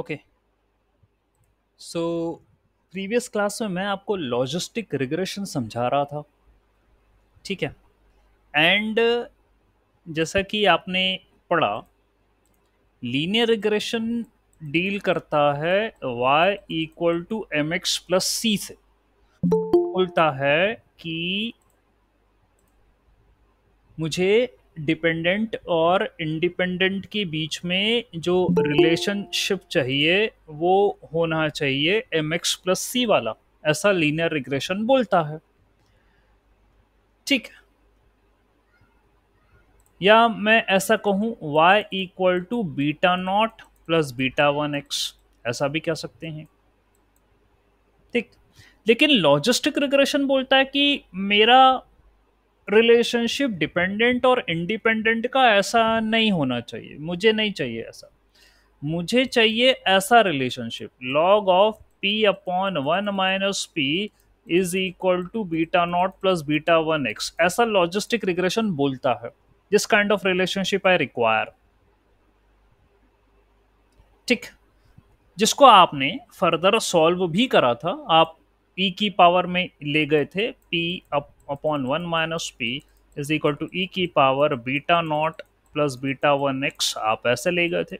Okay so previous class में मैं आपको लॉजिस्टिक रिग्रेशन समझा रहा था ठीक है एंड जैसा कि आपने पढ़ा लीनियर रिग्रेशन डील करता है Y equal to M x plus C से बोलता है कि मुझे डिपेंडेंट और इंडिपेंडेंट के बीच में जो रिलेशनशिप चाहिए वो होना चाहिए एम एक्स प्लस सी वाला ऐसा लीनियर रिग्रेशन बोलता है ठीक है या मैं ऐसा कहूँ y equal to beta not plus beta one x ऐसा भी कह सकते हैं ठीक लेकिन लॉजिस्टिक रिग्रेशन बोलता है कि मेरा रिलेशनशिप डिपेंडेंट और इंडिपेंडेंट का ऐसा नहीं होना चाहिए मुझे नहीं चाहिए ऐसा मुझे चाहिए ऐसा relationship log of P upon one minus P is equal to beta not plus beta one x ऐसा लॉजिस्टिक रिग्रेशन बोलता है this kind of relationship I require ठीक जिसको आपने फर्दर सॉल्व भी करा था आप ई e की पावर में ले गए थे P up upon 1 minus p is equal to E की power beta not plus beta one X आप ऐसे ले गए थे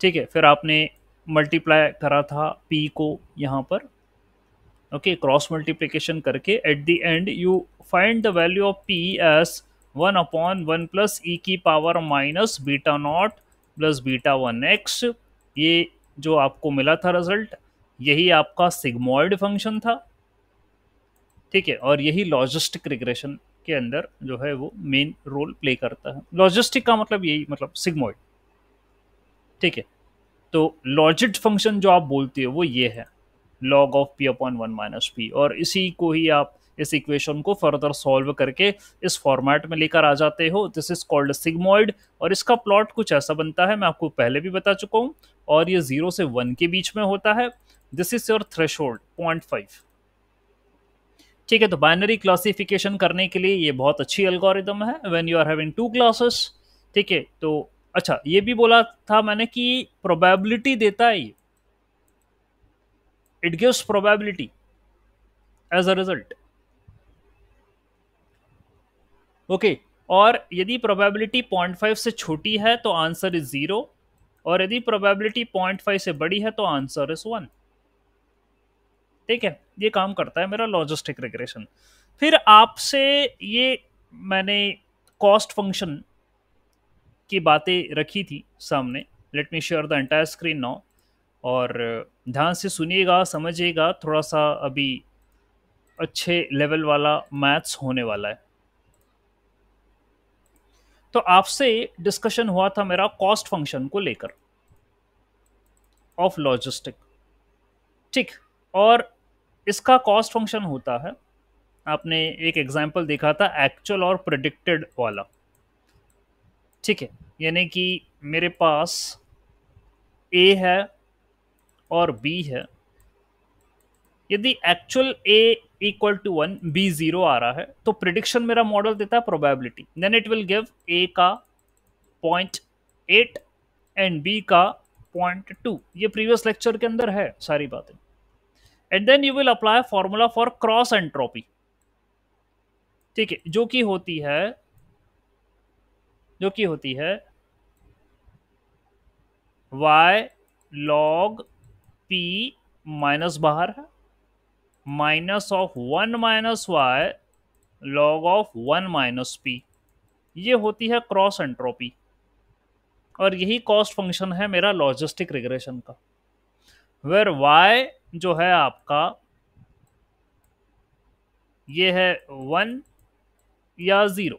ठीक है फिर आपने मल्टीप्लाई करा था p को यहाँ पर ओके क्रॉस मल्टीप्लीकेशन करके at the end you find the value of p as one upon one plus ई की power minus beta not plus beta one x ये जो आपको मिला था रिजल्ट यही आपका सिग्मोइड फंक्शन था ठीक है और यही लॉजिस्टिक रिग्रेशन के अंदर जो है वो मेन रोल प्ले करता है लॉजिस्टिक का मतलब यही मतलब सिग्मोइड ठीक है तो लॉजिट फंक्शन जो आप बोलते हो वो ये है log of P upon one minus P और इसी को ही आप इस इक्वेशन को फर्दर सॉल्व करके इस फॉर्मेट में लेकर आ जाते हो दिस इज कॉल्ड सिग्मोइड और इसका प्लॉट कुछ ऐसा बनता है मैं आपको पहले भी बता चुका हूँ और ये जीरो से वन के बीच में होता है this is your threshold point five ठीक है तो बाइनरी क्लासिफिकेशन करने के लिए ये बहुत अच्छी एल्गोरिदम है when you are having two classes ठीक है तो अच्छा ये भी बोला था मैंने कि प्रोबेबिलिटी देता है ये it gives probability as a result okay और यदि प्रोबेबिलिटी 0.5 से छोटी है तो आंसर इज ज़ीरो और यदि प्रोबेबिलिटी 0.5 से बड़ी है तो आंसर इज वन ठीक है ये काम करता है मेरा लॉजिस्टिक रिग्रेशन फिर आपसे ये मैंने कॉस्ट फंक्शन की बातें रखी थी सामने let me share the entire screen now और ध्यान से सुनिएगा समझिएगा थोड़ा सा अभी अच्छे लेवल वाला मैथ्स होने वाला है तो आपसे डिस्कशन हुआ था मेरा कॉस्ट फंक्शन को लेकर ऑफ लॉजिस्टिक ठीक और इसका कॉस्ट फंक्शन होता है आपने एक एग्जाम्पल देखा था एक्चुअल और प्रडिक्टेड वाला ठीक है यानी कि मेरे पास ए है और बी है यदि actual a equal to one b zero आ रहा है तो प्रिडिक्शन मेरा मॉडल देता है probability then it will give a का पॉइंट एट एंड बी का पॉइंट टू ये प्रीवियस लेक्चर के अंदर है सारी बातें and then you will apply formula for cross entropy ठीक है जो कि होती है जो कि होती है y log p माइनस बाहर है minus of one minus y log of one minus p ये होती है क्रॉस एंट्रोपी और यही कॉस्ट फंक्शन है मेरा लॉजिस्टिक रिग्रेशन का वेर वाई जो है आपका ये है वन या ज़ीरो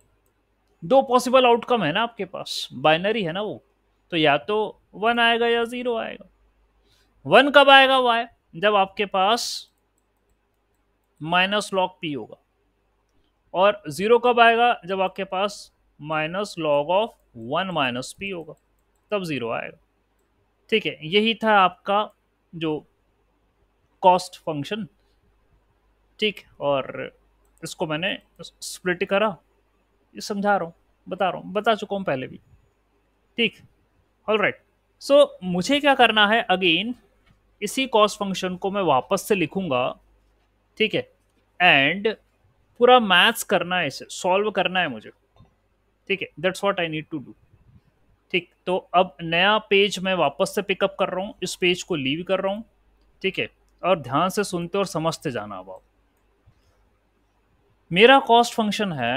दो पॉसिबल आउटकम है ना आपके पास बाइनरी है ना वो तो या तो वन आएगा या ज़ीरो आएगा वन कब आएगा वो आए जब आपके पास माइनस लॉग पी होगा और ज़ीरो कब आएगा जब आपके पास minus log of one minus p होगा तब ज़ीरो आएगा ठीक है यही था आपका जो कॉस्ट फंक्शन ठीक और इसको मैंने स्प्लिट करा ये समझा रहा हूँ बता रहा हूँ बता चुका हूँ पहले भी ठीक ऑल राइट सो मुझे क्या करना है अगेन इसी कॉस्ट फंक्शन को मैं वापस से लिखूँगा ठीक है एंड पूरा मैथ्स करना है इसे सॉल्व करना है मुझे ठीक है that's what I need to do ठीक तो अब नया पेज मैं वापस से पिकअप कर रहा हूँ इस पेज को लीव कर रहा हूँ ठीक है और ध्यान से सुनते और समझते जाना अब आप मेरा कॉस्ट फंक्शन है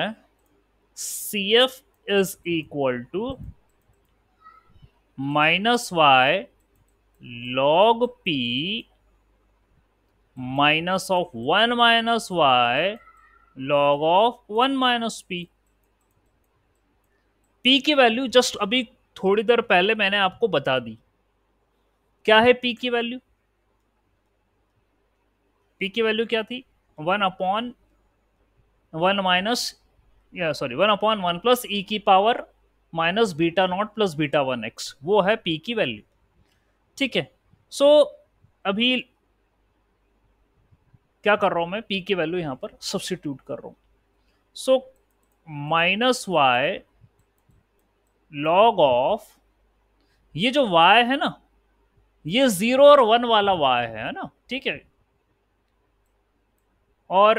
c f is equal to minus y log p minus of one minus y log of one minus p p की वैल्यू जस्ट अभी थोड़ी देर पहले मैंने आपको बता दी क्या है पी की वैल्यू पी की वैल्यू क्या थी वन अपॉन वन माइनस या sorry one upon one plus ई की power minus beta not plus beta one x वो है पी की वैल्यू ठीक है सो अभी क्या कर रहा हूं मैं पी की वैल्यू यहां पर सब्सिट्यूट कर रहा हूं so minus y log of ये जो वाई है ना ये जीरो और वन वाला वाई है ना ठीक है और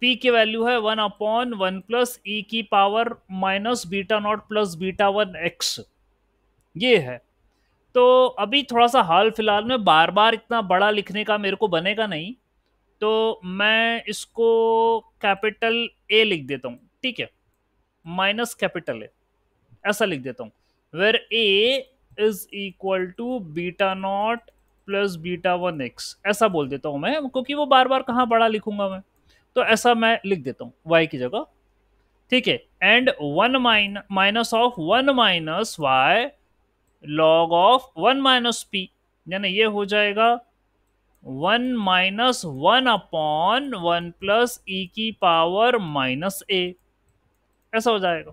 पी की वैल्यू है वन अपॉन वन प्लस ई की power minus beta not plus beta one x ये है तो अभी थोड़ा सा हाल फिलहाल में बार बार इतना बड़ा लिखने का मेरे को बनेगा नहीं तो मैं इसको कैपिटल ए लिख देता हूँ ठीक है माइनस कैपिटल ए ऐसा लिख देता हूँ where a is equal to beta not plus beta one x ऐसा बोल देता हूँ मैं क्योंकि वो बार बार कहाँ बड़ा लिखूंगा मैं तो ऐसा मैं लिख देता हूँ वाई की जगह ठीक है and one mine minus of one minus y log of one minus p यानी ये हो जाएगा one minus one upon one plus ई की पावर माइनस ए ऐसा हो जाएगा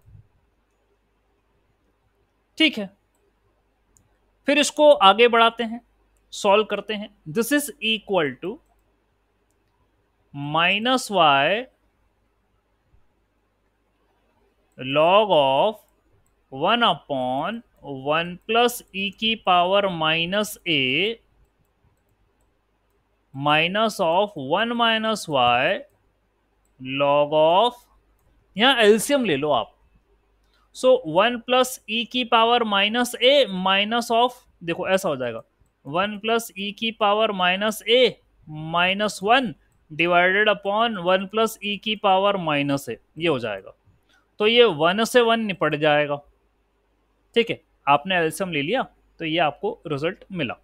ठीक है फिर इसको आगे बढ़ाते हैं सॉल्व करते हैं this is equal to minus y log of one upon one plus ई की power minus a minus of one minus y log of यहां एल्सियम ले लो आप सो वन प्लस ई की power minus a minus of देखो ऐसा हो जाएगा वन प्लस ई की power minus a minus one divided upon one plus ई की पावर माइनस ए ये हो जाएगा तो ये वन से वन निपट जाएगा ठीक है आपने एल्सियम ले लिया तो ये आपको रिजल्ट मिला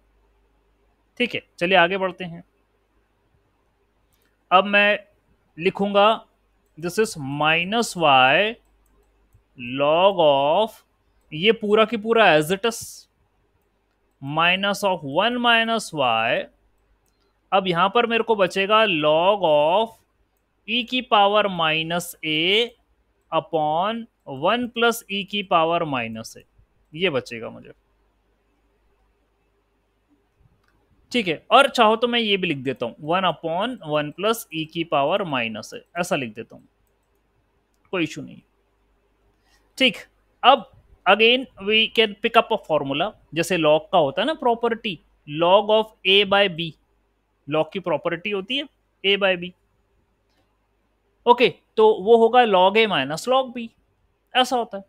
ठीक है चलिए आगे बढ़ते हैं अब मैं लिखूंगा this is minus y log of ये पूरा की पूरा एजिटस minus of one minus y अब यहां पर मेरे को बचेगा लॉग ऑफ ई की power minus a upon one plus ई की पावर माइनस ए ये बचेगा मुझे ठीक है और चाहो तो मैं ये भी लिख देता हूं वन अपॉन वन प्लस ई की पावर माइनस है ऐसा लिख देता हूं कोई इशू नहीं ठीक अब again we can pick up a formula जैसे लॉग का होता है ना property log of a by b log की प्रॉपर्टी होती है ए बाय बी ओके तो वो होगा log a minus log b ऐसा होता है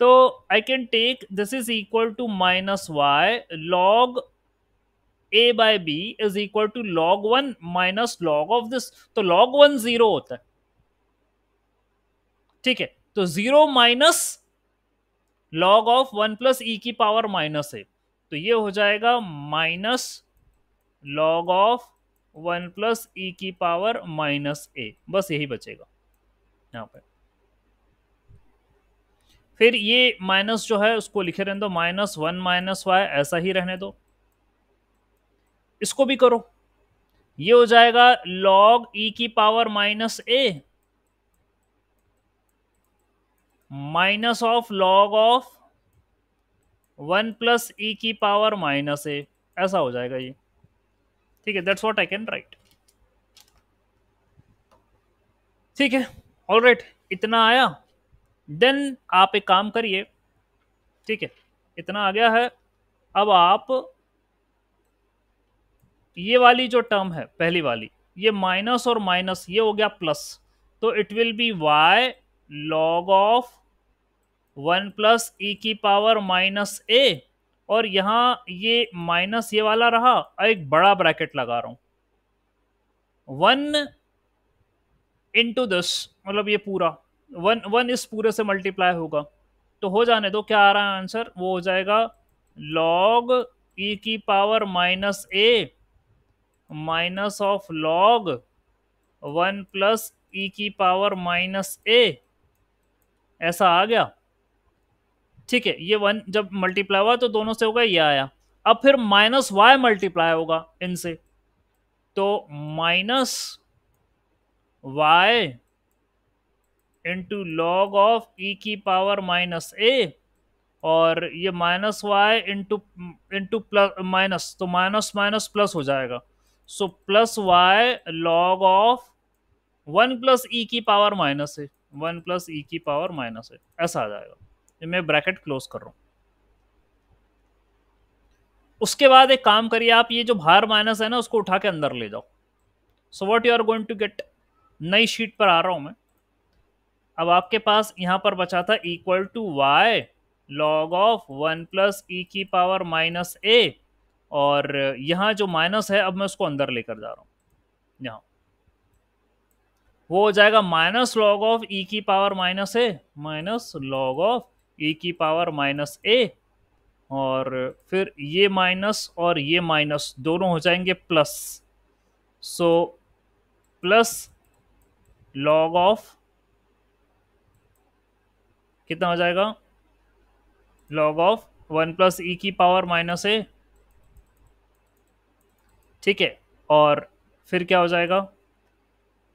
तो I can take this is equal to minus y log a by b is equal to log one minus log of this तो log one zero होता है ठीक है तो zero minus log of one plus e e की power minus है तो ये हो जाएगा minus log of one plus e e की पावर माइनस ए बस यही बचेगा यहाँ पे फिर ये माइनस जो है उसको लिखे रहने दो माइनस वन माइनस वाई ऐसा ही रहने दो इसको भी करो ये हो जाएगा लॉग ई e की power minus a minus of log of one plus ई की पावर माइनस ए ऐसा हो जाएगा ये ठीक है that's what I can write ठीक है ऑल राइट इतना आया देन आप एक काम करिए ठीक है इतना आ गया है अब आप ये वाली जो टर्म है पहली वाली ये माइनस और माइनस ये हो गया प्लस तो it will be y log of one plus ई की पावर माइनस ए और यहाँ ये माइनस ये वाला रहा और एक बड़ा ब्रैकेट लगा रहा हूँ वन इंटू दिस मतलब ये पूरा वन वन इस पूरे से मल्टीप्लाई होगा तो हो जाने दो क्या आ रहा है आंसर वो हो जाएगा लॉग ई e की power minus a minus of log one plus ई की पावर माइनस ए ऐसा आ गया ठीक है ये वन जब मल्टीप्लाई हुआ तो दोनों से होगा ये आया अब फिर माइनस वाई मल्टीप्लाई होगा इनसे तो minus y into log of e की पावर माइनस ए और ये minus y into into plus minus तो माइनस माइनस प्लस हो जाएगा so plus y log of one plus ई की पावर माइनस है वन प्लस ई की पावर माइनस है ऐसा आ जाएगा तो मैं ब्रैकेट क्लोज कर रहा हूँ उसके बाद एक काम करिए आप ये जो बाहर माइनस है ना उसको उठा के अंदर ले जाओ so what you are going to get नई शीट पर आ रहा हूँ मैं अब आपके पास यहाँ पर बचा था equal to y log of one plus ई की पावर माइनस ए और यहाँ जो माइनस है अब मैं उसको अंदर लेकर जा रहा हूँ यहाँ वो हो जाएगा माइनस लॉग ऑफ ई की power minus a minus log of e e की पावर माइनस ए और फिर ये माइनस और ये माइनस दोनों हो जाएंगे plus so plus log of कितना हो जाएगा लॉग ऑफ वन प्लस ई की पावर माइनस ए ठीक है और फिर क्या हो जाएगा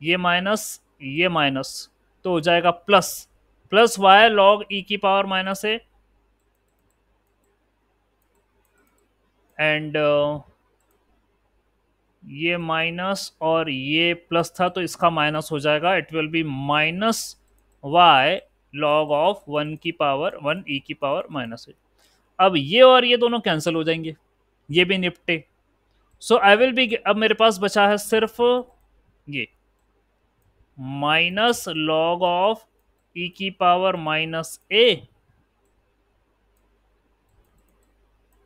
ये माइनस ये माइनस तो हो जाएगा plus plus y log e की पावर माइनस ए एंड ये माइनस और ये प्लस था तो इसका माइनस हो जाएगा it will be minus y log of one की पावर वन ई की पावर माइनस ए अब ये और ये दोनों कैंसिल हो जाएंगे ये भी निपटे सो आई विल बी अब मेरे पास बचा है सिर्फ ये माइनस लॉग ऑफ पी की power minus a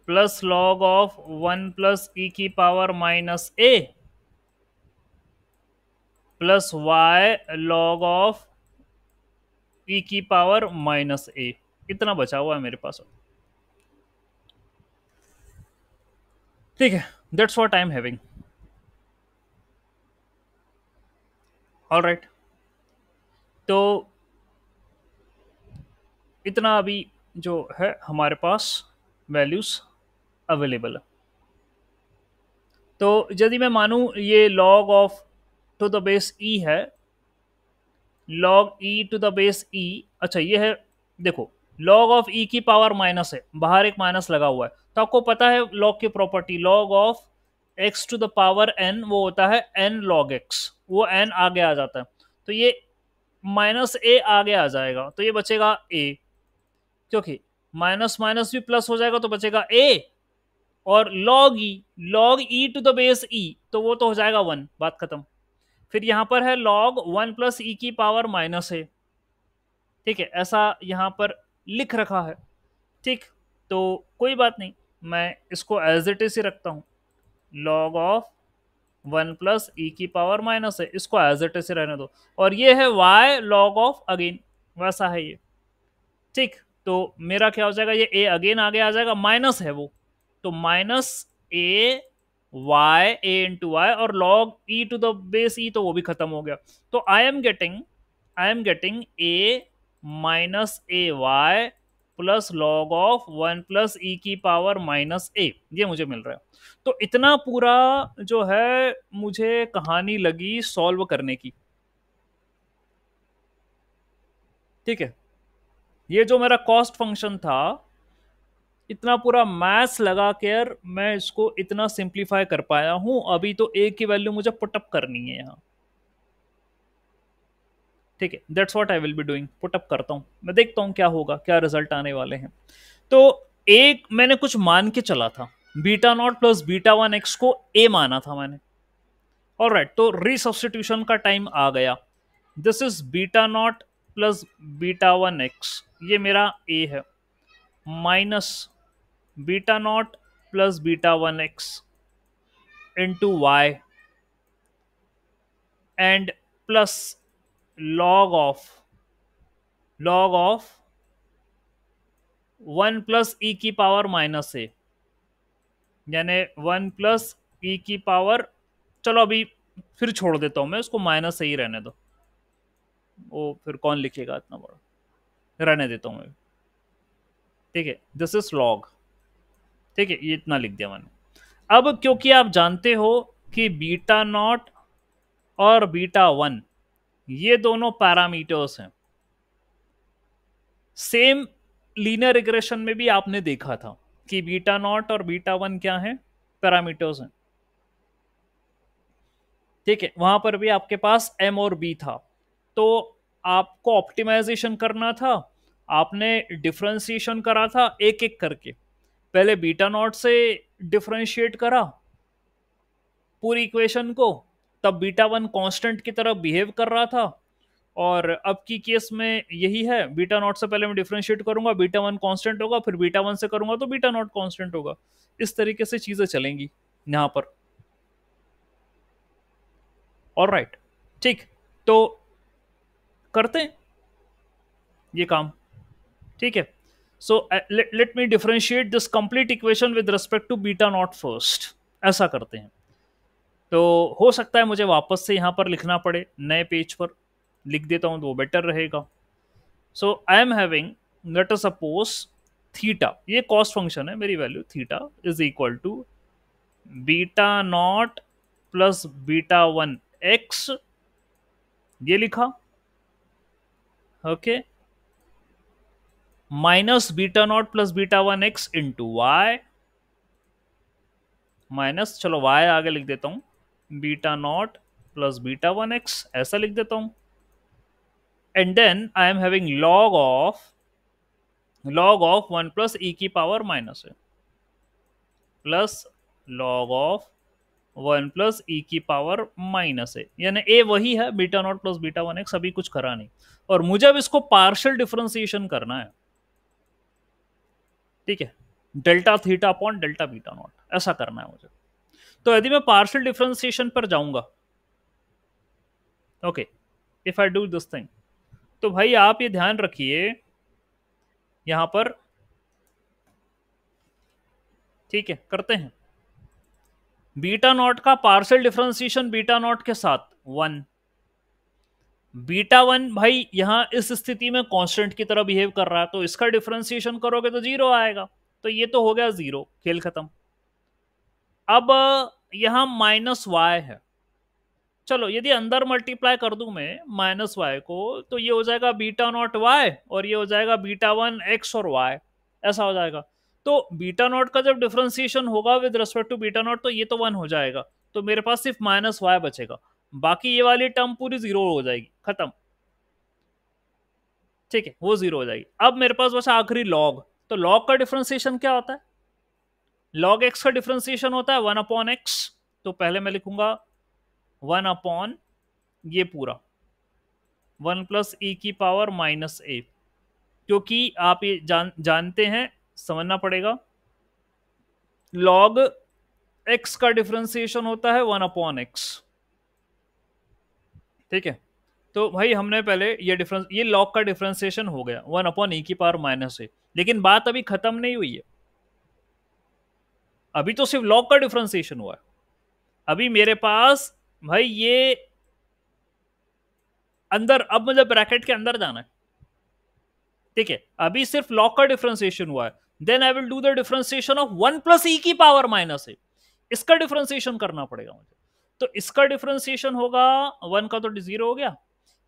plus log of one plus ई की power minus a plus y log of e की पावर माइनस ए इतना बचा हुआ है मेरे पास ठीक है that's what I am having all right तो इतना अभी जो है हमारे पास वैल्यूज़ अवेलेबल है तो यदि मैं मानूं ये log of to the base e है log e to the base e अच्छा ये है देखो लॉग ऑफ ई की पावर माइनस है बाहर एक माइनस लगा हुआ है तो आपको पता है लॉग की property log of x to the power n वो होता है एन लॉग एक्स वो एन आगे आ जाता है तो ये माइनस ए आगे आ जाएगा तो ये बचेगा ए क्योंकि माइनस माइनस भी प्लस हो जाएगा तो बचेगा ए और log e log e to the base e तो वो तो हो जाएगा वन बात खत्म फिर यहां पर है लॉग वन प्लस ई की पावर माइनस ए ठीक है ऐसा यहां पर लिख रखा है ठीक तो कोई बात नहीं मैं इसको एज इट इज ही रखता हूं लॉग ऑफ वन प्लस ई की पावर माइनस है इसको एज इट इज रहने दो और ये है वाई लॉग ऑफ अगेन वैसा है ये ठीक तो मेरा क्या हो जाएगा ये ए अगेन आगे आ जाएगा माइनस है वो तो minus a y a into y और log e to the base e तो वो भी खत्म हो गया तो I am getting I am getting a minus a y plus log of one plus ई की पावर माइनस ए ये मुझे मिल रहा है तो इतना पूरा जो है मुझे कहानी लगी सॉल्व करने की ठीक है ये जो मेरा कॉस्ट फंक्शन था इतना पूरा मैथ्स लगा कर मैं इसको इतना सिंप्लीफाई कर पाया हूं अभी तो ए की वैल्यू मुझे पुटअप करनी है यहाँ ठीक है that's what I will be doing put up करता हूँ मैं देखता हूँ क्या होगा क्या रिजल्ट आने वाले हैं तो एक मैंने कुछ मान के चला था beta not plus beta one x को ए माना था मैंने और राइट तो रिसब्स्टिट्यूशन का टाइम आ गया this is beta not plus beta one x ये मेरा ए है minus beta not plus beta one x into y and plus log of log of one plus ई की पावर माइनस ए यानी one plus ई की power चलो अभी फिर छोड़ देता हूँ मैं उसको माइनस ए ही रहने दो वो फिर कौन लिखेगा इतना बड़ा रहने देता हूँ मैं ठीक है दिस इज लॉग ठीक है ये इतना लिख दिया मैंने अब क्योंकि आप जानते हो कि बीटा नॉट और बीटा वन ये दोनों पैरामीटर्स हैं सेम लीनियर रिग्रेशन में भी आपने देखा था कि बीटा नॉट और बीटा वन क्या है पैरामीटर्स हैं ठीक है वहां पर भी आपके पास एम और बी था तो आपको ऑप्टिमाइजेशन करना था आपने डिफ्रेंसिएशन करा था एक एक करके पहले बीटा नॉट से डिफ्रेंशिएट करा पूरी इक्वेशन को तब बीटा वन कांस्टेंट की तरह बिहेव कर रहा था और अब की केस में यही है बीटा नॉट से पहले मैं डिफ्रेंशिएट करूंगा बीटा वन कांस्टेंट होगा फिर बीटा वन से करूंगा तो बीटा नॉट कांस्टेंट होगा इस तरीके से चीजें चलेंगी यहां पर और राइट ठीक तो करते हैं ये काम ठीक है so let me differentiate this complete equation with respect to beta naught first ऐसा करते हैं तो हो सकता है मुझे वापस से यहाँ पर लिखना पड़े नए पेज पर लिख देता हूँ तो वो बेटर रहेगा so I am having let suppose theta ये कॉस्ट फंक्शन है मेरी value theta is equal to beta not plus beta one x ये लिखा okay minus beta not plus beta one x into y minus चलो y आगे लिख देता हूं beta not plus beta one x ऐसा लिख देता हूं and then I am having log of log of one plus ई की पावर माइनस है plus log of one plus ई की पावर माइनस ए यानी ए वही है beta not plus beta one x अभी कुछ करा नहीं और मुझे अब इसको पार्शियल डिफ्रेंसिएशन करना है ठीक है delta theta upon delta beta naught ऐसा करना है मुझे तो यदि मैं पार्शियल डिफ्रेंसिएशन पर जाऊंगा okay if I do this thing तो भाई आप ये ध्यान रखिए यहां पर ठीक है करते हैं बीटा नॉट का पार्सल डिफ्रेंसिएशन बीटा नॉट के साथ वन बीटा वन भाई यहां इस स्थिति में कांस्टेंट की तरह बिहेव कर रहा है तो इसका डिफ्रेंसिएशन करोगे तो जीरो आएगा तो ये तो हो गया जीरो खेल खत्म अब यहां माइनस वाई है चलो यदि अंदर मल्टीप्लाई कर दूं मैं माइनस वाई को तो ये हो जाएगा बीटा नॉट वाई और ये हो जाएगा बीटा वन एक्स और वाई ऐसा हो जाएगा तो बीटा नॉट का जब डिफ्रेंसिएशन होगा with respect to beta naught तो ये तो वन हो जाएगा तो मेरे पास सिर्फ माइनस वाई बचेगा बाकी ये वाली टर्म पूरी जीरो हो जाएगी खत्म ठीक है वो जीरो हो जाएगी अब मेरे पास बस आखिरी लॉग तो लॉग का डिफ्रेंसिएशन क्या होता है लॉग एक्स का डिफ्रेंसिएशन होता है वन अपॉन एक्स तो पहले मैं लिखूंगा वन अपॉन ये पूरा वन प्लस ई की पावर माइनस ए क्योंकि आप ये जान जानते हैं समझना पड़ेगा लॉग एक्स का डिफ्रेंसिएशन होता है वन अपॉन एक्स ठीक है तो भाई हमने पहले ये डिफरेंस ये लॉग का डिफ्रेंसिएशन हो गया वन अपॉन ई की पावर माइनस ए लेकिन बात अभी खत्म नहीं हुई है अभी तो सिर्फ लॉग का डिफ्रेंसिएशन हुआ है अभी मेरे पास भाई ये अंदर अब मुझे ब्रैकेट के अंदर जाना है ठीक है अभी सिर्फ लॉ का डिफ्रेंसिएशन हुआ है then I will do the differentiation of one plus ई की पावर माइनस ए इसका डिफ्रेंसिएशन करना पड़ेगा मुझे तो इसका डिफ्रेंसिएशन होगा वन का तो जीरो हो गया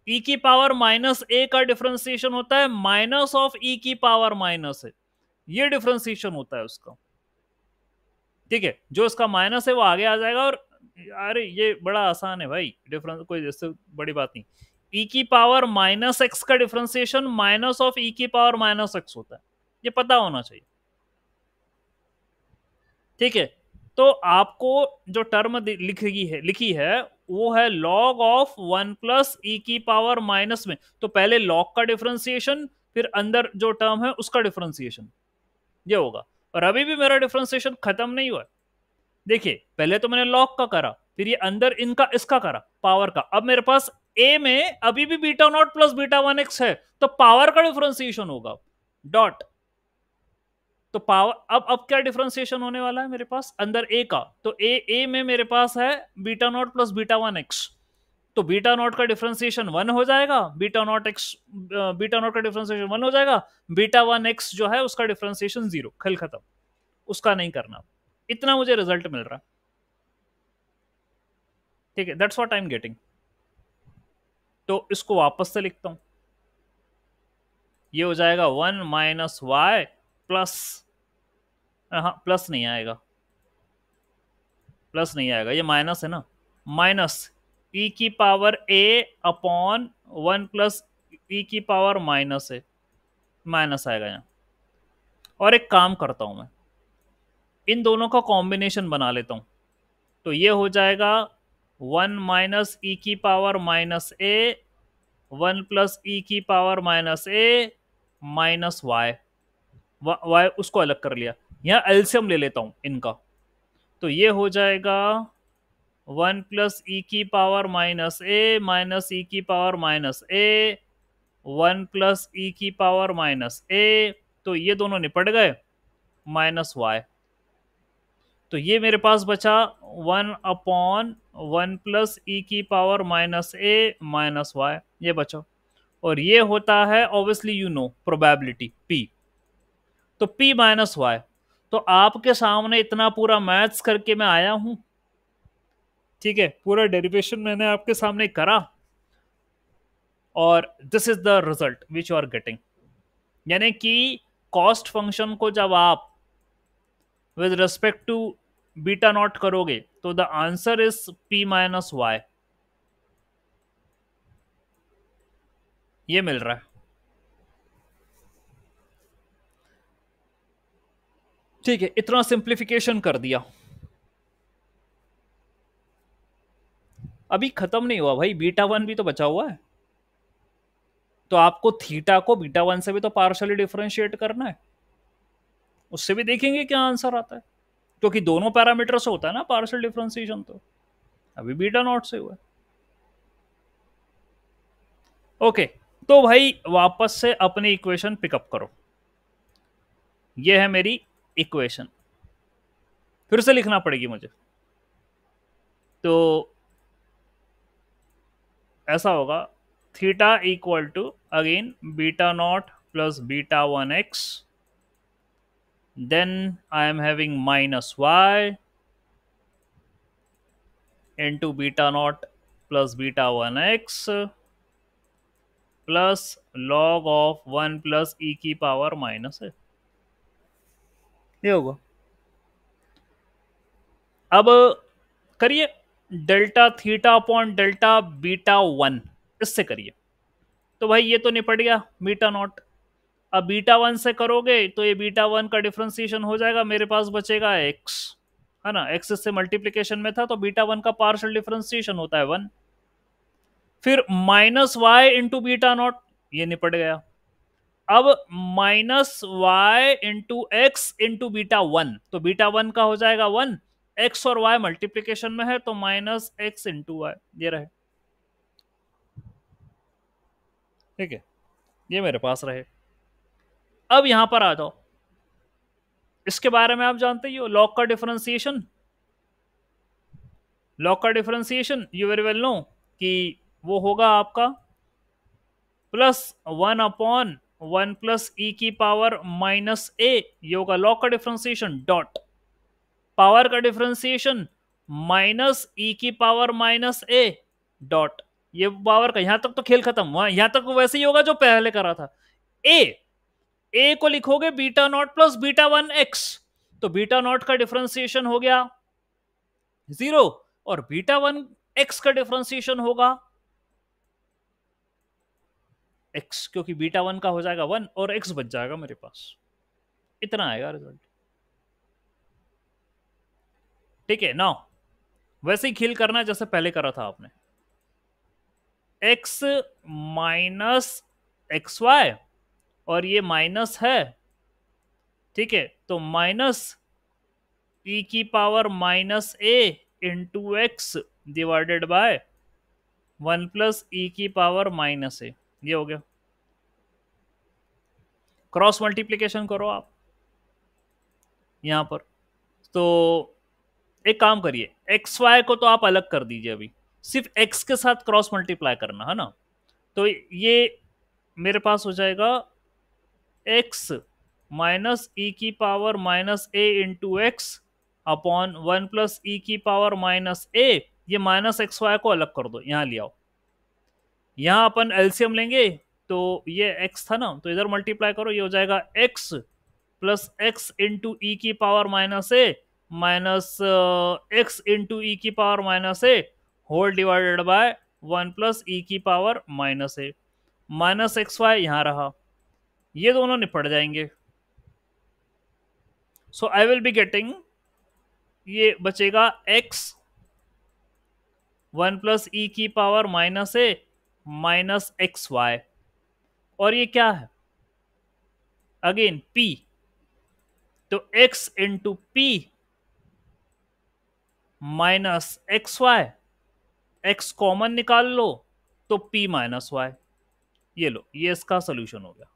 ई e की पावर माइनस ए का डिफ्रेंसिएशन होता है माइनस ऑफ ई की पावर माइनस ए ये डिफ्रेंसिएशन होता है उसका ठीक है जो इसका माइनस है वो आगे आ जाएगा और अरे ये बड़ा आसान है भाई डिफरेंस कोई जैसे बड़ी बात नहीं ई e की पावर माइनस एक्स का डिफ्रेंसिएशन माइनस ऑफ ई की पावर माइनस एक्स होता है ये पता होना चाहिए ठीक है तो आपको जो टर्म लिखी है लिखी है वो है लॉग ऑफ वन प्लस ई की पावर माइनस में तो पहले लॉग का डिफ्रेंसिएशन फिर अंदर जो टर्म है उसका डिफ्रेंसिएशन ये होगा और अभी भी मेरा डिफ्रेंसिएशन खत्म नहीं हुआ देखिए पहले तो मैंने लॉग का करा फिर ये अंदर इनका इसका करा पावर का अब मेरे पास ए में अभी भी beta not plus beta one x है तो पावर का डिफ्रेंसिएशन होगा डॉट तो पावर अब अब क्या डिफ्रेंसिएशन होने वाला है मेरे पास अंदर ए का तो ए ए में मेरे पास है beta not plus beta one x तो बीटा नॉट का डिफ्रेंसिएशन वन हो जाएगा beta naught x beta naught का डिफ्रेंसिएशन वन हो जाएगा बीटा वन एक्स जो है उसका डिफ्रेंसिएशन जीरो खल खत्म उसका नहीं करना इतना मुझे रिजल्ट मिल रहा है ठीक है that's what I am getting तो इसको वापस से लिखता हूं ये हो जाएगा वन माइनस वाई प्लस हाँ प्लस नहीं आएगा प्लस नहीं आएगा ये माइनस है ना माइनस ई e की power a upon one plus e e की पावर माइनस है माइनस आएगा यहाँ और एक काम करता हूँ मैं इन दोनों का कॉम्बिनेशन बना लेता हूँ तो ये हो जाएगा वन माइनस ई की power minus a one plus ई की power minus a minus y y उसको अलग कर लिया यहाँ एल्सियम ले लेता हूँ इनका तो ये हो जाएगा वन प्लस ई की power minus a minus e की power minus a one plus ई की पावर माइनस ए तो ये दोनों निपट गए माइनस वाई तो ये मेरे पास बचा वन अपॉन वन प्लस ई की power minus a minus y ये बचा और ये होता है obviously you know probability p तो पी माइनस वाई तो आपके सामने इतना पूरा मैथ्स करके मैं आया हूं ठीक है पूरा डेरिवेशन मैंने आपके सामने करा और this is the result which you are getting यानी कि कॉस्ट फंक्शन को जब आप with respect to beta naught करोगे तो the answer is p minus y ये मिल रहा है ठीक है इतना सिंप्लीफिकेशन कर दिया अभी खत्म नहीं हुआ भाई बीटा वन भी तो बचा हुआ है तो आपको थीटा को बीटा वन से भी तो पार्शली डिफ्रेंशिएट करना है उससे भी देखेंगे क्या आंसर आता है क्योंकि दोनों पैरामीटर से होता है ना पार्सल डिफ्रेंसिएशन तो अभी बीटा नॉट से हुआ ओके तो भाई वापस से अपनी इक्वेशन पिकअप करो ये है मेरी इक्वेशन फिर से लिखना पड़ेगी मुझे तो ऐसा होगा theta equal to again beta not plus beta one x then I am having minus y into beta naught plus beta 1x plus log of 1 plus e की power minus है ये होगा अब करिए delta theta upon delta beta one इससे करिए तो भाई ये तो निपट गया बीटा नॉट अब बीटा वन से करोगे तो ये बीटा वन का डिफ्रेंसिएशन हो जाएगा मेरे पास बचेगा एक्स है ना एक्स से मल्टीप्लीकेशन में था तो बीटा वन का पार्शल डिफ्रेंसिएशन होता है वन फिर minus y into beta naught ये निपट गया अब minus y into x into beta one तो बीटा वन का हो जाएगा वन एक्स और वाई मल्टीप्लीकेशन में है तो माइनस एक्स इंटू वाई ये रहे ठीक है ये मेरे पास रहे अब यहां पर आ जाओ इसके बारे में आप जानते ही हो लॉक का डिफरेंसिएशन लॉक का differentiation you very well know कि वो होगा आपका plus one upon one plus ई की पावर माइनस ए ये होगा लॉक का डिफ्रेंसिएशन डॉट पावर का डिफरेंसिएशन माइनस ई की पावर माइनस ए डॉट ये पावर का यहां तक तो खेल खत्म हुआ यहां तक वैसे ही होगा जो पहले करा था ए ए को लिखोगे beta not plus beta one x तो बीटा नॉट का डिफ्रेंसिएशन हो गया जीरो और बीटा वन एक्स का डिफ्रेंसिएशन होगा एक्स क्योंकि बीटा वन का हो जाएगा वन और एक्स बच जाएगा मेरे पास इतना आएगा रिजल्ट ठीक है नाउ वैसे ही खेल करना जैसे पहले करा था आपने एक्स माइनस एक्स वाई और ये माइनस है ठीक है तो माइनस ई e की power minus a into x divided by one plus ई की पावर माइनस ए ये हो गया क्रॉस मल्टीप्लीकेशन करो आप यहां पर तो एक काम करिए एक्स वाई को तो आप अलग कर दीजिए अभी सिर्फ एक्स के साथ क्रॉस मल्टीप्लाई करना है ना तो ये मेरे पास हो जाएगा एक्स माइनस ई की power minus a into x upon one plus ई की पावर माइनस ए ये माइनस एक्स वाई को अलग कर दो यहाँ ले आओ यहाँ अपन एल्सियम लेंगे तो ये एक्स था ना तो इधर मल्टीप्लाई करो ये हो जाएगा x plus x into e की power minus a minus x into e की power minus a whole divided by one plus ई की power minus a minus x y यहाँ रहा ये दोनों निपट जाएंगे so I will be getting ये बचेगा एक्स वन प्लस ई की power minus a minus x y और ये क्या है अगेन पी तो x into p minus x Y x common निकाल लो तो पी माइनस वाई ये लो ये इसका सोल्यूशन हो गया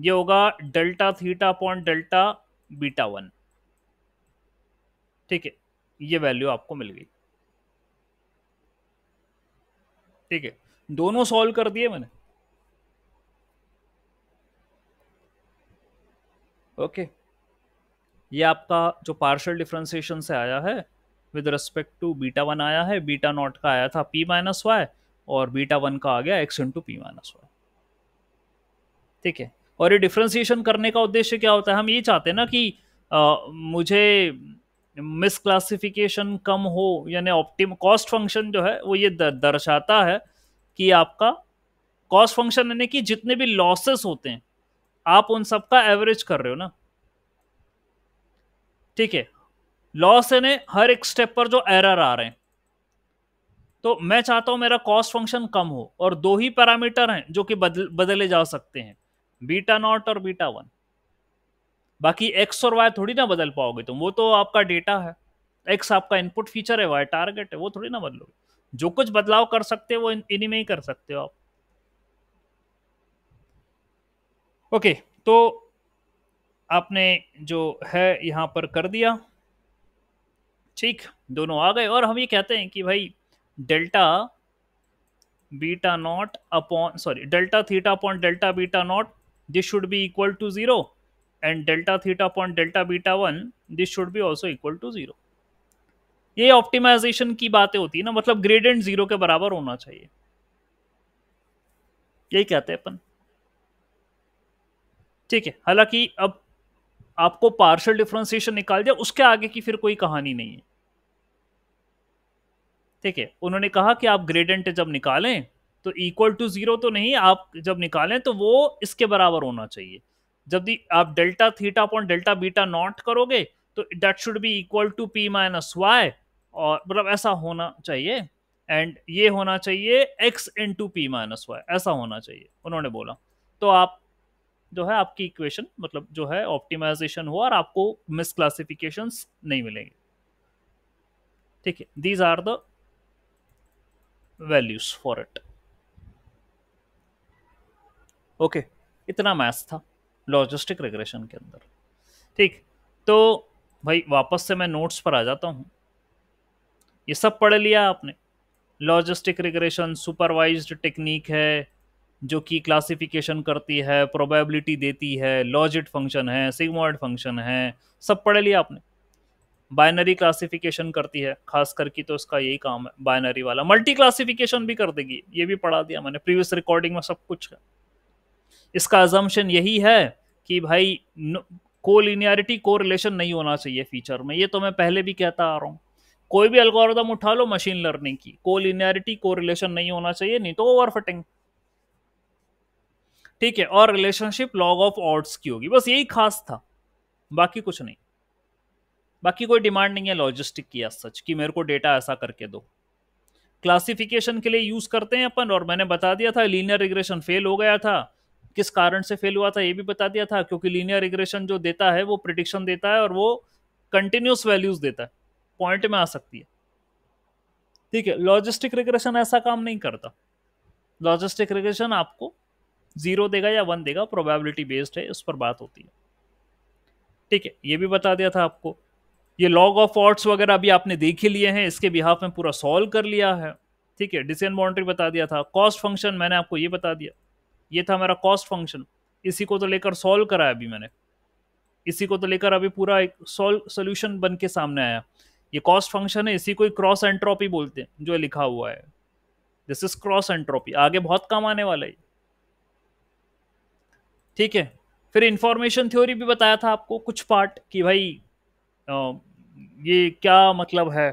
ये होगा delta theta upon delta beta one ठीक है ये वैल्यू आपको मिल गई ठीक है दोनों सॉल्व कर दिए मैंने ओके ये आपका जो पार्शियल डिफ्रेंसिएशन से आया है with respect to beta one आया है बीटा नॉट का आया था पी माइनस वाई और बीटा वन का आ गया x into p minus y ठीक है और ये डिफ्रेंसीशन करने का उद्देश्य क्या होता है हम ये चाहते हैं ना कि आ, मुझे मिस क्लासिफिकेशन कम हो यानी ऑप्टिम कॉस्ट फंक्शन जो है वो ये दर्शाता है कि आपका कॉस्ट फंक्शन यानी कि जितने भी लॉसेस होते हैं आप उन सबका एवरेज कर रहे हो ना ठीक है लॉस यानी हर एक स्टेप पर जो एरर आ रहे हैं तो मैं चाहता हूं मेरा कॉस्ट फंक्शन कम हो और दो ही पैरामीटर हैं जो कि बदल बदले जा सकते हैं बीटा नॉट और बीटा वन बाकी एक्स और वाई थोड़ी ना बदल पाओगे तुम वो तो आपका डेटा है एक्स आपका इनपुट फीचर है वाई टारगेट है वो थोड़ी ना बदलोगे जो कुछ बदलाव कर सकते हो वो इन्हीं में ही कर सकते हो आप ओके तो आपने जो है यहां पर कर दिया ठीक दोनों आ गए और हम ये कहते हैं कि भाई delta beta naught upon sorry delta theta upon delta beta naught this should be equal to 0 and delta theta upon delta beta 1 this should be also equal to 0 ये ऑप्टिमाइजेशन की बातें होती है ना मतलब ग्रेडेंट जीरो के बराबर होना चाहिए यही कहते हैं अपन ठीक है हालांकि अब आपको पार्शियल डिफ्रेंसिएशन निकाल दिया उसके आगे की फिर कोई कहानी नहीं है ठीक है उन्होंने कहा कि आप ग्रेडेंट जब निकालें तो इक्वल टू जीरो तो नहीं आप जब निकालें तो वो इसके बराबर होना चाहिए जब भी आप delta theta upon delta beta naught करोगे तो that should be equal to p minus y और मतलब ऐसा होना चाहिए एंड ये होना चाहिए x into p minus y ऐसा होना चाहिए उन्होंने बोला तो आप जो है आपकी इक्वेशन मतलब जो है ऑप्टिमाइजेशन हुआ और आपको मिसक्लासिफिकेशन नहीं मिलेंगे ठीक है these are the values for it okay इतना मैथ्स था लॉजिस्टिक रिग्रेशन के अंदर ठीक तो भाई वापस से मैं नोट्स पर आ जाता हूँ ये सब पढ़ लिया आपने लॉजिस्टिक रिग्रेशन सुपरवाइज्ड टेक्निक है जो कि क्लासिफिकेशन करती है प्रोबेबिलिटी देती है लॉजिट फंक्शन है सिग्मोइड फंक्शन है सब पढ़ लिया आपने बाइनरी क्लासिफिकेशन करती है खास करके तो इसका यही काम है बाइनरी वाला मल्टी क्लासिफिकेशन भी कर देगी ये भी पढ़ा दिया मैंने प्रीवियस रिकॉर्डिंग में सब कुछ है इसका अजम्पन यही है कि भाई कोलिनियरिटी को रिलेशन नहीं होना चाहिए फीचर में ये तो मैं पहले भी कहता आ रहा हूँ कोई भी एल्गोरिदम उठा लो मशीन लर्निंग की कोलिनियरिटी को रिलेशन नहीं होना चाहिए नहीं तो ओवरफिटिंग ठीक है और रिलेशनशिप लॉग ऑफ ऑर्ड्स की होगी बस यही खास था बाकी कुछ नहीं बाकी कोई डिमांड नहीं है लॉजिस्टिक की सच कि मेरे को डेटा ऐसा करके दो क्लासिफिकेशन के लिए यूज करते हैं अपन और मैंने बता दिया था लीनियर रिग्रेशन फेल हो गया था किस कारण से फेल हुआ था ये भी बता दिया था क्योंकि लीनियर रिग्रेशन जो देता है वो प्रिडिक्शन देता है और वो कंटिन्यूस वैल्यूज देता है पॉइंट में आ सकती है ठीक है लॉजिस्टिक रिग्रेशन ऐसा काम नहीं करता लॉजिस्टिक रिग्रेशन आपको जीरो देगा या वन देगा प्रोबेबिलिटी बेस्ड है उस पर बात होती है ठीक है ये भी बता दिया था आपको ये लॉग ऑफ ऑट्स वगैरह अभी आपने देख ही लिए हैं इसके बिहाफ में पूरा सॉल्व कर लिया है ठीक है डिसेन बाउंड्री बता दिया था कॉस्ट फंक्शन मैंने आपको ये बता दिया ये था मेरा कॉस्ट फंक्शन इसी को तो लेकर सॉल्व करा अभी मैंने इसी को तो लेकर अभी पूरा एक सॉल्व सोल्यूशन बन के सामने आया ये कॉस्ट फंक्शन है इसी को क्रॉस एंट्रोपी बोलते हैं जो लिखा हुआ है दिस इज क्रॉस एंट्रोपी आगे बहुत काम आने वाला है ठीक है फिर इंफॉर्मेशन थ्योरी भी बताया था आपको कुछ पार्ट कि भाई ये क्या मतलब है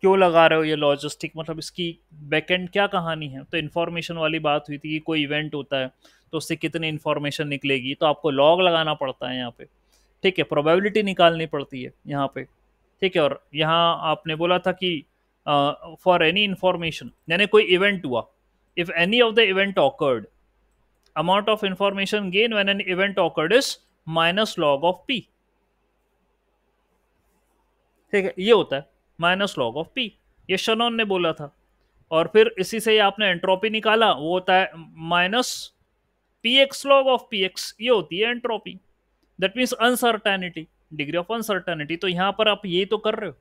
क्यों लगा रहे हो ये लॉजिस्टिक मतलब इसकी बैकेंड क्या कहानी है तो इन्फॉर्मेशन वाली बात हुई थी कि कोई इवेंट होता है तो उससे कितनी इन्फॉर्मेशन निकलेगी तो आपको लॉग लगाना पड़ता है यहाँ पे ठीक है प्रोबेबिलिटी निकालनी पड़ती है यहाँ पे ठीक है और यहाँ आपने बोला था कि फॉर एनी इन्फॉर्मेशन यानी कोई इवेंट हुआ if any of the event occurred amount of information gain when an event occurred is minus log of p ठीक है ये होता है माइनस लॉग ऑफ पी ये शनोन ने बोला था और फिर इसी से आपने एंट्रोपी निकाला वो होता है minus p x log of p x ये होती है entropy that means uncertainty degree of uncertainty तो यहाँ पर आप ये तो कर रहे हो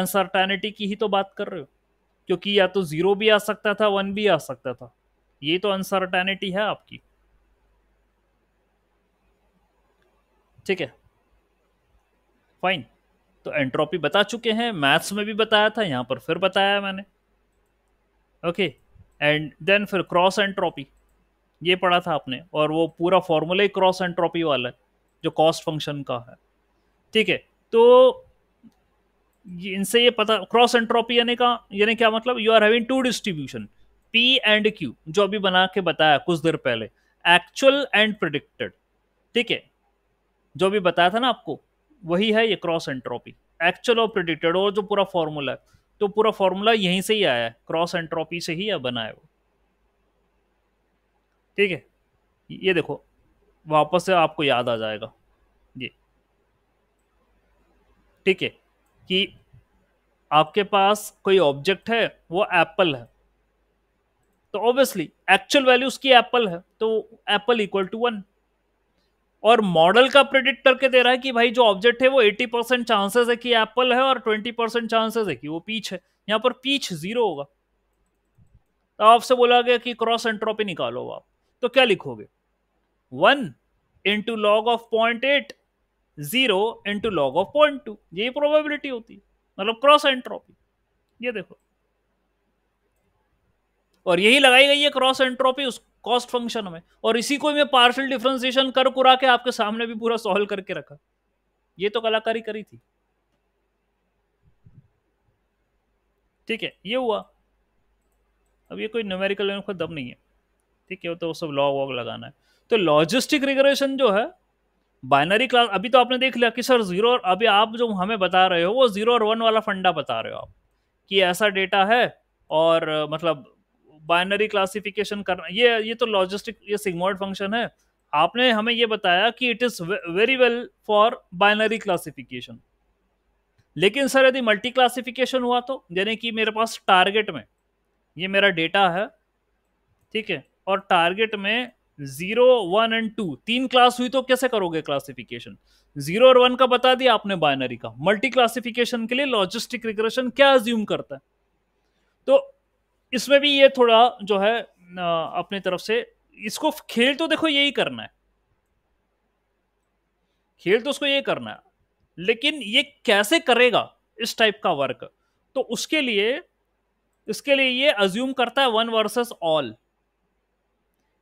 अनसर्टेनिटी की ही तो बात कर रहे हो क्योंकि या तो जीरो भी आ सकता था वन भी आ सकता था ये तो अनसर्टेनिटी है आपकी ठीक है फाइन तो एंट्रोपी बता चुके हैं मैथ्स में भी बताया था यहाँ पर फिर बताया मैंने ओके एंड देन फिर क्रॉस एंट्रोपी ये पढ़ा था आपने और वो पूरा फॉर्मूला ही क्रॉस एंट्रोपी वाला है जो कॉस्ट फंक्शन का है ठीक है तो इनसे ये पता क्रॉस एंट्रोपी यानी का यानी क्या मतलब you are having two distribution p and q जो अभी बना के बताया कुछ देर पहले एक्चुअल एंड प्रिडिक्टेड ठीक है जो भी बताया था ना आपको वही है ये क्रॉस एंट्रोपी एक्चुअल और प्रिडिक्टेड और जो पूरा फॉर्मूला है तो पूरा फॉर्मूला यहीं से ही आया है क्रॉस एंट्रोपी से ही बना है वो ठीक है ये देखो वापस से आपको याद आ जाएगा जी ठीक है कि आपके पास कोई ऑब्जेक्ट है वो एप्पल है तो ऑब्वियसली एक्चुअल वैल्यू उसकी एप्पल है तो एप्पल इक्वल टू वन और मॉडल का प्रेडिक्ट करके दे रहा है कि भाई जो ऑब्जेक्ट है वो 80 परसेंट चांसेस है कि एप्पल है और 20 परसेंट चांसेस है कि वो पीछ है यहां पर पीछ जीरो होगा तो आपसे बोला गया कि क्रॉस एंट्रोपी निकालो आप तो क्या लिखोगे one into log of point eight zero into log of point two यही प्रोबेबिलिटी होती है मतलब क्रॉस एंट्रोपी ये देखो और यही लगाई गई है क्रॉस एंट्रोपी उस कॉस्ट फंक्शन में और इसी को मैं पार्शियल डिफ्रेंसिएशन कर कुरा के आपके सामने भी पूरा सॉल्व करके रखा ये तो कलाकारी करी थी ठीक है ये हुआ अब ये कोई न्यूमेरिकल लेने का दम नहीं है ठीक है वो तो वो सब लॉग वॉग लगाना है तो लॉजिस्टिक रिग्रेशन जो है बाइनरी क्लास अभी तो आपने देख लिया कि सर जीरो और अभी आप जो हमें बता रहे हो वो जीरो और वन वाला फंडा बता रहे हो आप कि ऐसा डेटा है और मतलब बाइनरी क्लासिफिकेशन करना ये ये तो लॉजिस्टिक ये सिग्मोइड फंक्शन है आपने हमें ये बताया कि it is very well for binary classification लेकिन सर यदि मल्टी क्लासिफिकेशन हुआ तो यानी कि मेरे पास टारगेट में ये मेरा डेटा है ठीक है और टारगेट में जीरो वन एंड टू तीन क्लास हुई तो कैसे करोगे क्लासिफिकेशन जीरो और वन का बता दिया आपने बाइनरी का मल्टी क्लासिफिकेशन के लिए लॉजिस्टिक रिग्रेशन क्या अज्यूम करता है तो इसमें भी ये थोड़ा जो है अपनी तरफ से इसको खेल तो देखो यही करना है खेल तो उसको ये करना है लेकिन ये कैसे करेगा इस टाइप का वर्क तो उसके लिए इसके लिए ये अज्यूम करता है वन वर्सेस ऑल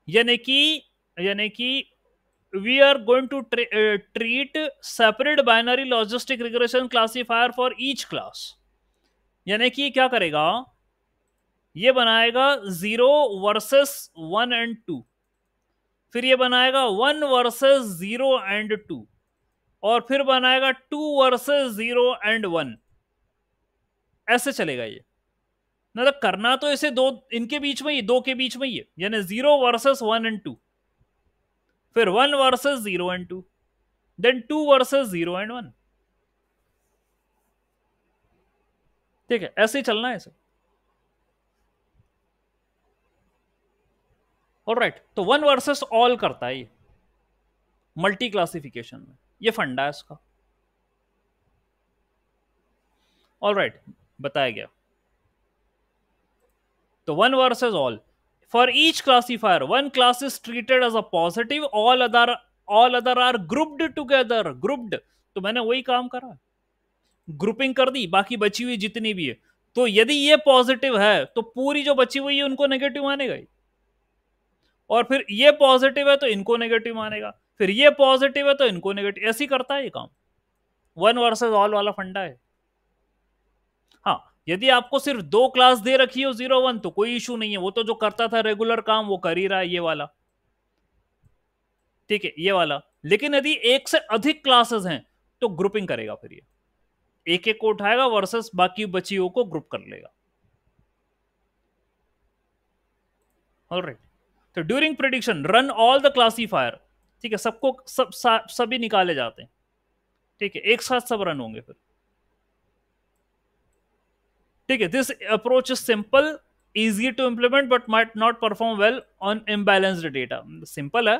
यानी कि यानी कि we are going to treat separate binary logistic regression classifier for each class यानी कि क्या करेगा ये बनाएगा zero versus one and two फिर ये बनाएगा one versus zero and two और फिर बनाएगा two versus zero and one ऐसे चलेगा ये तो करना तो इसे दो इनके बीच में ही दो के बीच में ही है यानी zero versus one and two फिर one versus zero and two then two versus zero and one ठीक है ऐसे ही चलना है इसे राइट तो वन वर्सेस ऑल करता है ये मल्टी क्लासिफिकेशन में ये फंडा है इसका ऑल राइट बताया गया तो one versus all for each classifier one class is treated as a positive all other all other are grouped together grouped तो मैंने वही काम करा ग्रुपिंग कर दी बाकी बची हुई जितनी भी है तो यदि ये पॉजिटिव है तो पूरी जो बची हुई है उनको नेगेटिव माने गई और फिर ये पॉजिटिव है तो इनको नेगेटिव मानेगा फिर ये पॉजिटिव है तो इनको नेगेटिव ऐसी करता है ये काम वन वर्सेज ऑल वाला फंडा है हाँ यदि आपको सिर्फ दो क्लास दे रखी हो जीरो वन तो कोई इशू नहीं है वो तो जो करता था रेगुलर काम वो कर ही रहा है ये वाला ठीक है ये वाला लेकिन यदि एक से अधिक क्लासेस हैं तो ग्रुपिंग करेगा फिर ये एक एक को उठाएगा वर्सेस बाकी बच्चियों को ग्रुप कर लेगा ऑलराइट तो during prediction run all the classifier ठीक है सबको सब सभी निकाले जाते हैं ठीक है एक साथ सब रन होंगे फिर ठीक है this approach is simple easy to implement but might not perform well on imbalanced data simple है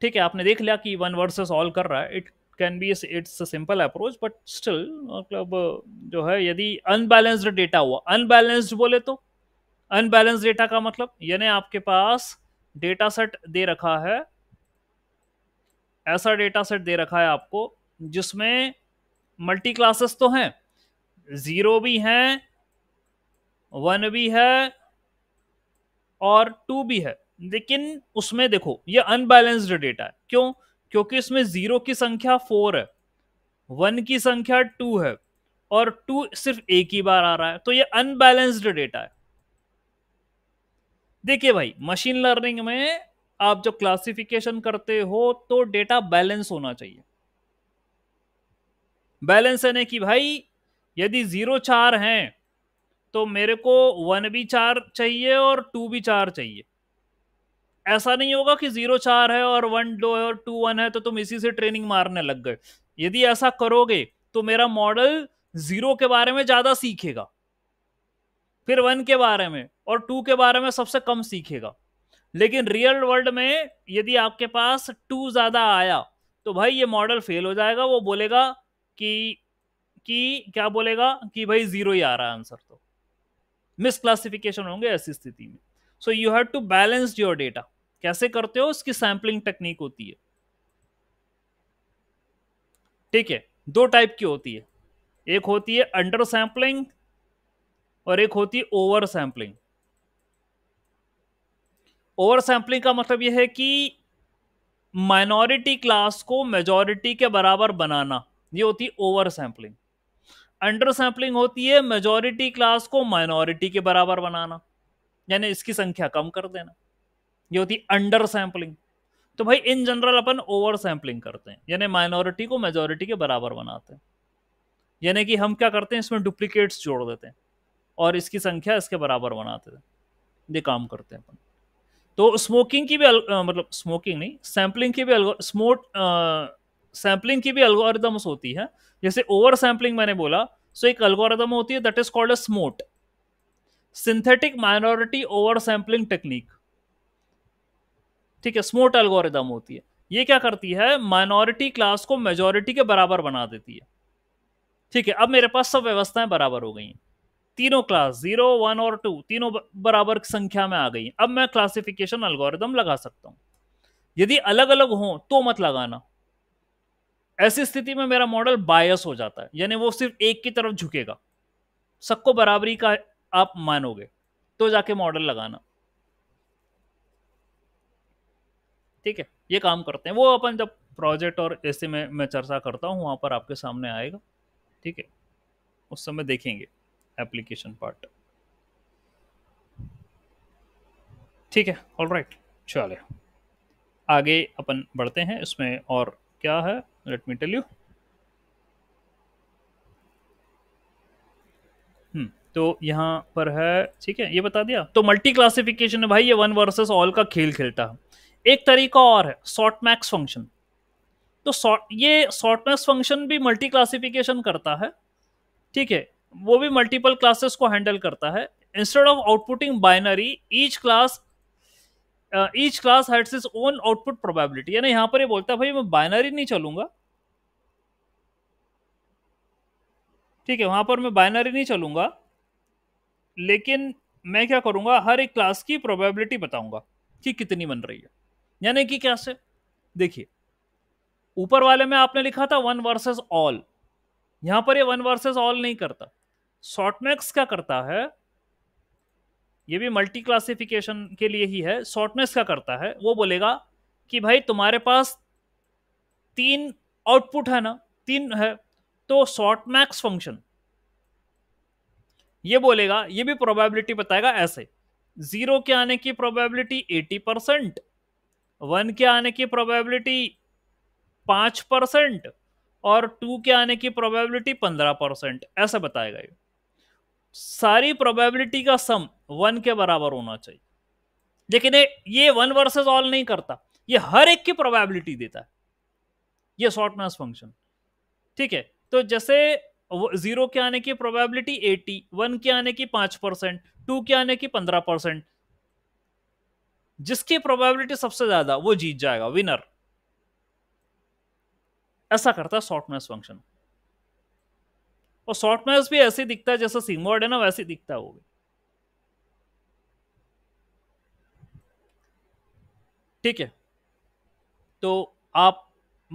ठीक है आपने देख लिया कि वन वर्सेस ऑल कर रहा है it can be it's simple approach but still मतलब जो है यदि अनबैलेंस्ड डेटा हुआ अनबैलेंस्ड बोले तो अनबैलेंस डेटा का मतलब यानी आपके पास डेटा सेट दे रखा है ऐसा डेटा सेट दे रखा है आपको जिसमें मल्टी क्लासेस तो हैं जीरो भी हैं वन भी है और टू भी है लेकिन उसमें देखो ये अनबैलेंस्ड डेटा है क्यों क्योंकि इसमें जीरो की संख्या फोर है वन की संख्या टू है और टू सिर्फ एक ही बार आ रहा है तो ये अनबैलेंस्ड डेटा है देखिए भाई मशीन लर्निंग में आप जब क्लासिफिकेशन करते हो तो डेटा बैलेंस होना चाहिए बैलेंस ना कि भाई यदि जीरो चार हैं तो मेरे को वन भी चार चाहिए और टू भी चार चाहिए ऐसा नहीं होगा कि जीरो चार है और वन दो है और टू वन है तो तुम इसी से ट्रेनिंग मारने लग गए यदि ऐसा करोगे तो मेरा मॉडल जीरो के बारे में ज्यादा सीखेगा फिर वन के बारे में और टू के बारे में सबसे कम सीखेगा लेकिन रियल वर्ल्ड में यदि आपके पास टू ज़्यादा आया तो भाई ये मॉडल फेल हो जाएगा वो बोलेगा कि कि क्या बोलेगा कि भाई ज़ीरो ही आ रहा है आंसर तो मिसक्लासिफिकेशन होंगे ऐसी स्थिति में so you have to balance your data कैसे करते हो उसकी सैम्पलिंग टेक्निक होती है ठीक है दो टाइप की होती है एक होती है अंडर सैम्पलिंग और एक होती है ओवर सैम्पलिंग ओवर सैम्पलिंग का मतलब यह है कि माइनॉरिटी क्लास को मेजॉरिटी के बराबर बनाना ये होती है ओवर सैम्पलिंग अंडर सैम्पलिंग होती है मेजॉरिटी क्लास को माइनॉरिटी के बराबर बनाना यानी इसकी संख्या कम कर देना ये होती है अंडर सैम्पलिंग तो भाई इन जनरल अपन ओवर सैम्पलिंग करते हैं यानी माइनॉरिटी को मेजॉरिटी के बराबर बनाते हैं यानी कि हम क्या करते हैं इसमें डुप्लीकेट्स जोड़ देते हैं और इसकी संख्या इसके बराबर बनाते थे ये काम करते हैं अपन तो स्मोकिंग की भी आ, मतलब स्मोकिंग नहीं सैम्पलिंग की भी अलग स्मोट सैम्पलिंग की भी एल्गोरिदम्स होती है जैसे ओवर सैम्पलिंग मैंने बोला सो एक अल्गोरिदम होती है that is called a SMOTE synthetic minority over sampling technique ठीक है स्मोट अल्गोरिदम होती है ये क्या करती है माइनॉरिटी क्लास को मेजोरिटी के बराबर बना देती है ठीक है अब मेरे पास सब व्यवस्थाएं बराबर हो गई हैं तीनों क्लास जीरो वन और टू तीनों बराबर संख्या में आ गई अब मैं क्लासिफिकेशन अलगोरिदम लगा सकता हूं यदि अलग अलग हो तो मत लगाना ऐसी स्थिति में मेरा मॉडल बायस हो जाता है यानी वो सिर्फ एक की तरफ झुकेगा सबको बराबरी का आप मानोगे तो जाके मॉडल लगाना ठीक है ये काम करते हैं वो अपन जब प्रोजेक्ट और ऐसे में मैं चर्चा करता हूं वहां पर आपके सामने आएगा ठीक है उस समय देखेंगे एप्लीकेशन पार्ट ठीक है ऑल राइट चले आगे अपन बढ़ते हैं इसमें और क्या है लेट मी टेल यू तो यहाँ पर है ठीक है ये बता दिया तो मल्टी क्लासिफिकेशन है भाई ये वन वर्सेस ऑल का खेल खेलता है एक तरीका और है शॉर्ट मैक्स फंक्शन तो ये शॉर्ट मैक्स फंक्शन भी मल्टी क्लासिफिकेशन करता है ठीक है वो भी मल्टीपल क्लासेस को हैंडल करता है instead of outputting binary each class each class has its own output probability यानी यहां पर ये बोलता है भाई मैं बाइनरी नहीं चलूंगा ठीक है वहां पर मैं बाइनरी नहीं चलूंगा लेकिन मैं क्या करूंगा हर एक क्लास की प्रोबेबिलिटी बताऊंगा कि कितनी बन रही है यानी कि कैसे देखिए ऊपर वाले में आपने लिखा था वन वर्सेस ऑल यहां पर ये वन वर्सेस ऑल नहीं करता शॉर्टमैक्स क्या करता है ये भी मल्टी क्लासिफिकेशन के लिए ही है शॉर्टमैक्स का करता है वो बोलेगा कि भाई तुम्हारे पास तीन आउटपुट है ना तीन है तो शॉर्टमैक्स फंक्शन ये बोलेगा ये भी प्रोबेबिलिटी बताएगा ऐसे जीरो के आने की प्रोबेबिलिटी एटी परसेंट वन के आने की प्रोबेबिलिटी पांच परसेंट और टू के आने की प्रोबेबिलिटी पंद्रह परसेंट ऐसा बताएगा ये सारी प्रोबेबिलिटी का सम वन के बराबर होना चाहिए लेकिन ये वन वर्सेस ऑल नहीं करता ये हर एक की प्रोबेबिलिटी देता है ये शॉर्टनेस फंक्शन ठीक है तो जैसे जीरो के आने की प्रोबेबिलिटी एटी वन के आने की पांच परसेंट टू के आने की पंद्रह परसेंट जिसकी प्रोबेबिलिटी सबसे ज्यादा वो जीत जाएगा विनर ऐसा करता है शॉर्टनेस फंक्शन और शॉर्ट मैच भी ऐसे दिखता है जैसा सीमवर्ड है ना वैसे दिखता हो ठीक है तो आप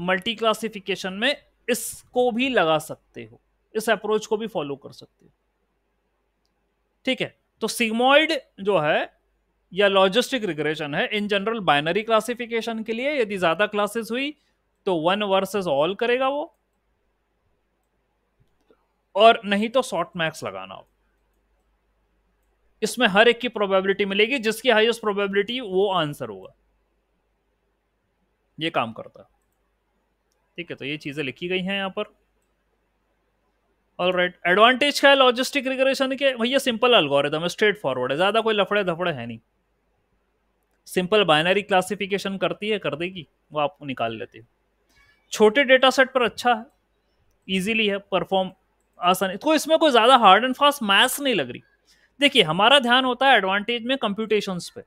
मल्टी क्लासिफिकेशन में इसको भी लगा सकते हो इस अप्रोच को भी फॉलो कर सकते हो ठीक है तो सिग्मोइड जो है या लॉजिस्टिक रिग्रेशन है इन जनरल बाइनरी क्लासिफिकेशन के लिए यदि ज्यादा क्लासेस हुई तो वन वर्सेस ऑल करेगा वो और नहीं तो शॉर्ट मैक्स लगाना हो इसमें हर एक की प्रोबेबिलिटी मिलेगी जिसकी हाईएस्ट प्रोबेबिलिटी वो आंसर होगा ये काम करता है ठीक है तो ये चीजें लिखी गई हैं यहां पर ऑल राइट एडवांटेज क्या है लॉजिस्टिक रिग्रेशन के भैया सिंपल अलगोरिदम स्ट्रेट फॉरवर्ड है ज़्यादा कोई लफड़े धफड़े है नहीं सिंपल बाइनरी क्लासिफिकेशन करती है कर देगी वो आप निकाल लेते हो छोटे डेटा सेट पर अच्छा है ईजिली है परफॉर्म आसानी तो इसमें कोई ज़्यादा हार्ड एंड फास्ट मैथ्स नहीं लग रही देखिए हमारा ध्यान होता है एडवांटेज में कंप्यूटेशन पे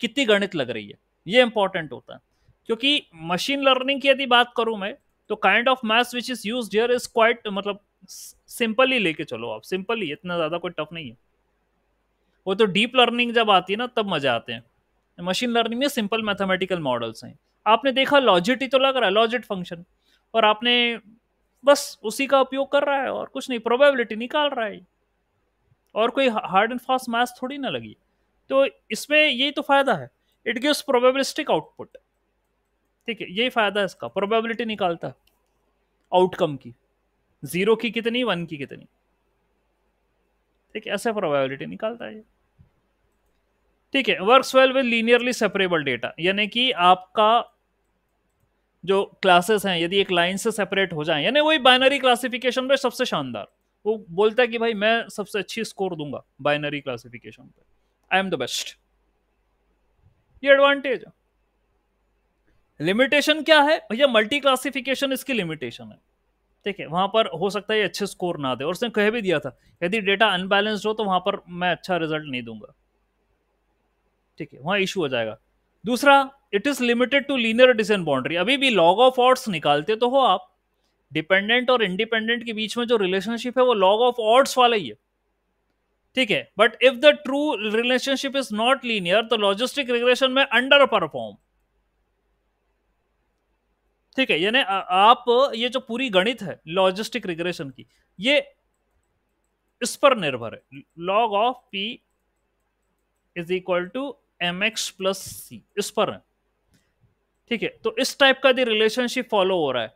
कितनी गणित लग रही है ये इंपॉर्टेंट होता है क्योंकि मशीन लर्निंग की यदि बात करूं मैं तो kind of maths which is use here is quite मतलब सिंपल ही लेके चलो आप सिंपल ही इतना ज़्यादा कोई टफ नहीं है वो तो डीप लर्निंग जब आती है ना तब मजा आते हैं मशीन लर्निंग में सिंपल मैथमेटिकल मॉडल्स हैं आपने देखा लॉजिट ही तो लग रहा है लॉजिट फंक्शन और आपने बस उसी का उपयोग कर रहा है और कुछ नहीं प्रोबेबिलिटी निकाल रहा है और कोई हार्ड एंड फास्ट मैथ थोड़ी ना लगी तो इसमें यही तो फायदा है इट गिव्स प्रोबेबिलिस्टिक आउटपुट ठीक है यही फायदा है इसका प्रोबेबिलिटी निकालता है आउटकम की जीरो की कितनी वन की कितनी ठीक है ऐसे प्रोबेबिलिटी निकालता है ठीक है works well with linearly separable data यानी कि आपका जो क्लासेस हैं यदि एक लाइन से सेपरेट हो जाए यानी वही बाइनरी क्लासिफिकेशन में सबसे शानदार वो बोलता है कि भाई मैं सबसे अच्छी स्कोर दूंगा बाइनरी क्लासिफिकेशन पे आई एम द बेस्ट ये एडवांटेज है लिमिटेशन क्या है भैया मल्टी क्लासिफिकेशन इसकी लिमिटेशन है ठीक है वहां पर हो सकता है ये अच्छे स्कोर ना दे और उसने कह भी दिया था यदि डेटा अनबैलेंस्ड हो तो वहां पर मैं अच्छा रिजल्ट नहीं दूंगा ठीक है वहां इशू हो जाएगा दूसरा it is limited to linear decision boundary अभी भी लॉग ऑफ ऑर्ड्स निकालते तो हो आप डिपेंडेंट और इंडिपेंडेंट के बीच में जो रिलेशनशिप है वो लॉग ऑफ ऑर्ड्स वाला ही है ठीक है but if the true relationship is not linear तो लॉजिस्टिक रिग्रेशन में अंडर परफॉर्म ठीक है यानी आप ये जो पूरी गणित है लॉजिस्टिक रिग्रेशन की ये इस पर निर्भर है log of p is equal to M x plus c इस पर है ठीक है तो इस टाइप का भी रिलेशनशिप फॉलो हो रहा है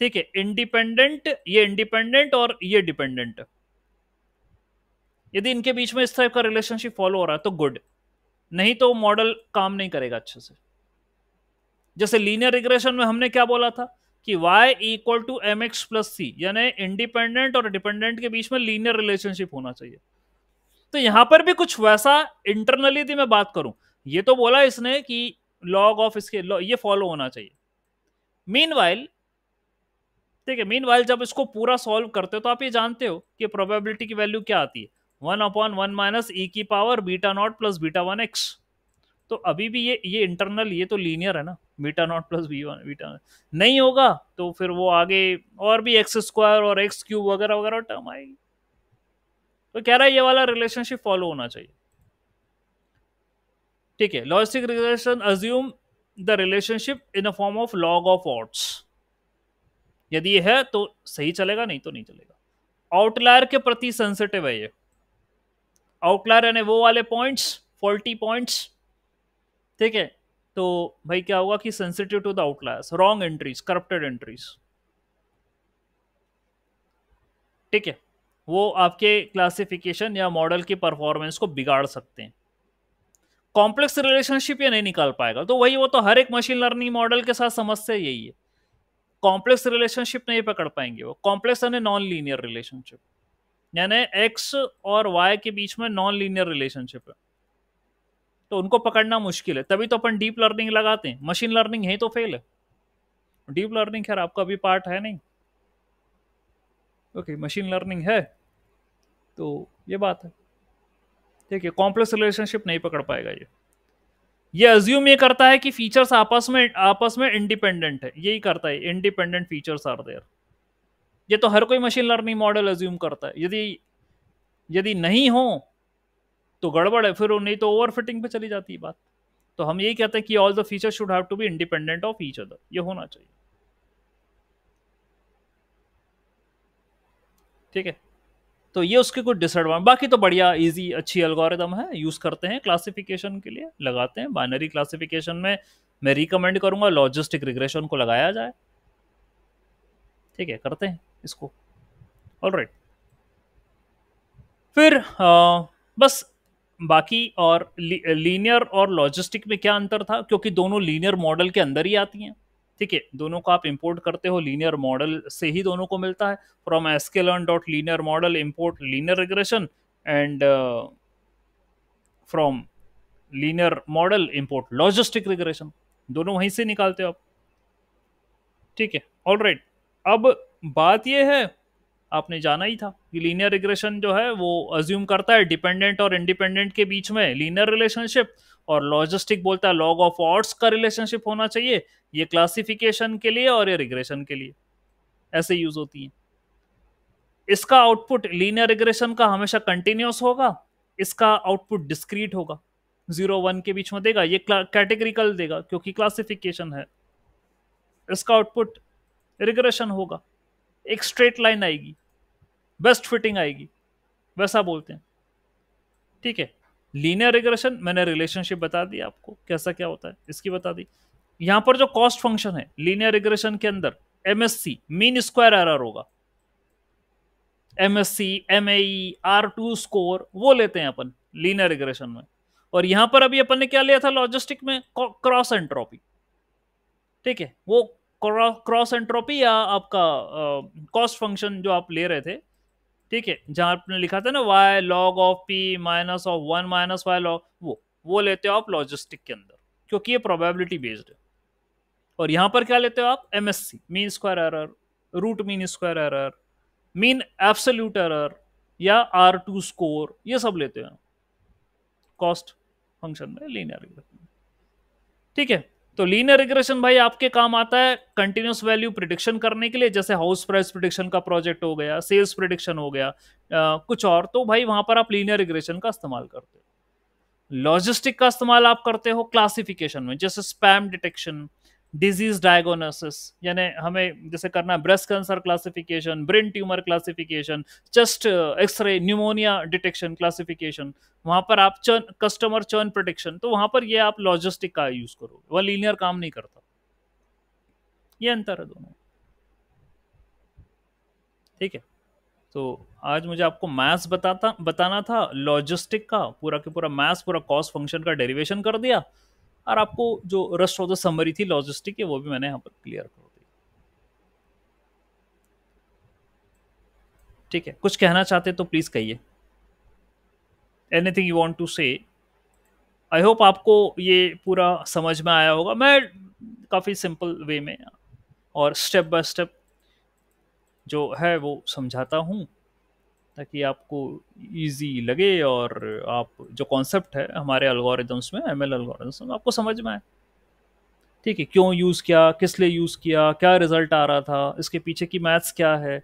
ठीक है इंडिपेंडेंट ये इंडिपेंडेंट और ये डिपेंडेंट यदि इनके बीच में इस टाइप का रिलेशनशिप फॉलो हो रहा है तो गुड नहीं तो मॉडल काम नहीं करेगा अच्छे से जैसे लीनियर रिग्रेशन में हमने क्या बोला था कि y equal to M x plus c यानी इंडिपेंडेंट और डिपेंडेंट के बीच में लीनियर रिलेशनशिप होना चाहिए तो यहां पर भी कुछ वैसा इंटरनली थी मैं बात करूं ये तो बोला इसने कि लॉग ऑफ इसके ये फॉलो होना चाहिए मीन ठीक है मीन जब इसको पूरा सॉल्व करते हो तो आप ये जानते हो कि प्रोबेबिलिटी की वैल्यू क्या आती है one upon one minus e की power beta not plus beta one x तो अभी भी ये ये इंटरनल ये तो लीनियर है ना beta not plus b one beta नहीं होगा तो फिर वो आगे और भी एक्स स्क्वायर और एक्स क्यूब वगैरह वगैरह टर्म आएगी तो कह रहा है ये वाला रिलेशनशिप फॉलो होना चाहिए ठीक है logistic regression assume the relationship in a form of log of odds यदि ये है तो सही चलेगा नहीं तो नहीं चलेगा आउटलायर के प्रति सेंसिटिव है ये आउटलायर यानी वो वाले पॉइंट्स फॉल्टी पॉइंट्स ठीक है तो भाई क्या होगा कि sensitive to the outliers wrong entries corrupted entries ठीक है वो आपके क्लासिफिकेशन या मॉडल की परफॉर्मेंस को बिगाड़ सकते हैं कॉम्प्लेक्स रिलेशनशिप ये नहीं निकाल पाएगा तो वही वो तो हर एक मशीन लर्निंग मॉडल के साथ समस्या यही है कॉम्प्लेक्स रिलेशनशिप नहीं पकड़ पाएंगे वो कॉम्प्लेक्स यानी नॉन लीनियर रिलेशनशिप यानी एक्स और वाई के बीच में नॉन लीनियर रिलेशनशिप है तो उनको पकड़ना मुश्किल है तभी तो अपन डीप लर्निंग लगाते हैं मशीन लर्निंग तो है तो फेल है डीप लर्निंग खैर आपका भी पार्ट है नहीं ओके मशीन लर्निंग है तो ये बात है ठीक है कॉम्प्लेक्स रिलेशनशिप नहीं पकड़ पाएगा ये ये अज्यूम ये करता है कि फीचर्स आपस में आपस में इंडिपेंडेंट है यही करता है इंडिपेंडेंट फीचर्स आर देयर ये तो हर कोई मशीन लर्निंग मॉडल अज्यूम करता है यदि यदि नहीं हो तो गड़बड़ है फिर नहीं तो ओवर फिटिंग पर चली जाती है बात तो हम यही कहते हैं कि all the feature should have to be independent of each other ये होना चाहिए ठीक है तो ये उसके कुछ डिसएडवांटेज बाकी तो बढ़िया इजी अच्छी अलगोरिदम है यूज़ करते हैं क्लासिफिकेशन के लिए लगाते हैं बाइनरी क्लासिफिकेशन में मैं रिकमेंड करूंगा लॉजिस्टिक रिग्रेशन को लगाया जाए ठीक है करते हैं इसको ऑल right. फिर आ, बस बाकी और लीनियर और लॉजिस्टिक में क्या अंतर था क्योंकि दोनों लीनियर मॉडल के अंदर ही आती हैं ठीक है दोनों को आप इंपोर्ट करते हो लीनियर मॉडल से ही दोनों को मिलता है from s k learn dot linear model import linear regression and from linear model import logistic regression दोनों वहीं से निकालते हो आप ठीक है ऑल राइट अब बात यह है आपने जाना ही था कि लीनियर रिग्रेशन जो है वो अज्यूम करता है डिपेंडेंट और इंडिपेंडेंट के बीच में लीनियर रिलेशनशिप और लॉजिस्टिक बोलता है लॉग ऑफ ऑर्ड्स का रिलेशनशिप होना चाहिए ये क्लासिफिकेशन के लिए और ये रिग्रेशन के लिए ऐसे यूज होती है इसका आउटपुट लीनियर रिग्रेशन का हमेशा कंटिन्यूस होगा इसका आउटपुट डिस्क्रीट होगा जीरो वन के बीच में देगा ये कैटेगरिकल देगा क्योंकि क्लासिफिकेशन है इसका आउटपुट रिग्रेशन होगा एक स्ट्रेट लाइन आएगी बेस्ट फिटिंग आएगी वैसा बोलते हैं ठीक है लीनियर रिग्रेशन मैंने रिलेशनशिप बता दी आपको कैसा क्या होता है इसकी बता दी यहां पर जो कॉस्ट फंक्शन है लीनियर रिग्रेशन के अंदर एमएससी मीन स्क्वायर एरर होगा MSC MAE R two score वो लेते हैं अपन लीनियर रिग्रेशन में और यहां पर अभी अपन ने क्या लिया था लॉजिस्टिक में क्रॉस एंट्रोपी ठीक है वो क्रॉस एंट्रोपी या आपका कॉस्ट फंक्शन जो आप ले रहे थे ठीक है जहाँ आपने लिखा था ना y log of p minus of one minus y log वो वो लेते हो आप लॉजिस्टिक के अंदर क्योंकि ये प्रोबेबिलिटी बेस्ड है और यहाँ पर क्या लेते हो आप M S C mean square error root mean square error mean absolute error या आर टू स्कोर ये सब लेते हो कॉस्ट फंक्शन में लीनियर ठीक है तो लीनियर रिग्रेशन भाई आपके काम आता है कंटिन्यूस वैल्यू प्रिडिक्शन करने के लिए जैसे हाउस प्राइस प्रिडिक्शन का प्रोजेक्ट हो गया सेल्स प्रिडिक्शन हो गया आ, कुछ और तो भाई वहां पर आप लीनियर रिग्रेशन का इस्तेमाल करते हो लॉजिस्टिक का इस्तेमाल आप करते हो क्लासिफिकेशन में जैसे स्पैम डिटेक्शन डिजीज डायग्नोसिस यानी हमें जैसे करना breast cancer classification brain tumour classification chest x ray pneumonia detection classification वहाँ पर आप चर्न कस्टमर चर्न प्रोटेक्शन तो वहाँ पर ये आप लॉजिस्टिक का यूज़ करो वह लीनियर काम नहीं करता ये अंतर है दोनों ठीक है तो आज मुझे आपको मैथ्स बताता बताना था लॉजिस्टिक का पूरा के पूरा मैथ्स पूरा कॉस्ट फंक्शन का डेरिवेशन कर दिया और आपको जो रेस्ट ऑफ द समरी थी लॉजिस्टिक वो भी मैंने यहाँ पर क्लियर कर दी ठीक है कुछ कहना चाहते तो प्लीज़ कहिए एनीथिंग यू वॉन्ट टू से आई होप आपको ये पूरा समझ में आया होगा मैं काफ़ी सिंपल वे में और स्टेप बाय स्टेप जो है वो समझाता हूँ ताकि आपको इजी लगे और आप जो कॉन्सेप्ट है हमारे अलगोरिदम्स में एम एल अलगोरिदम्स में आपको समझ में आए ठीक है क्यों यूज़ किया किस लिए यूज़ किया क्या रिजल्ट आ रहा था इसके पीछे की मैथ्स क्या है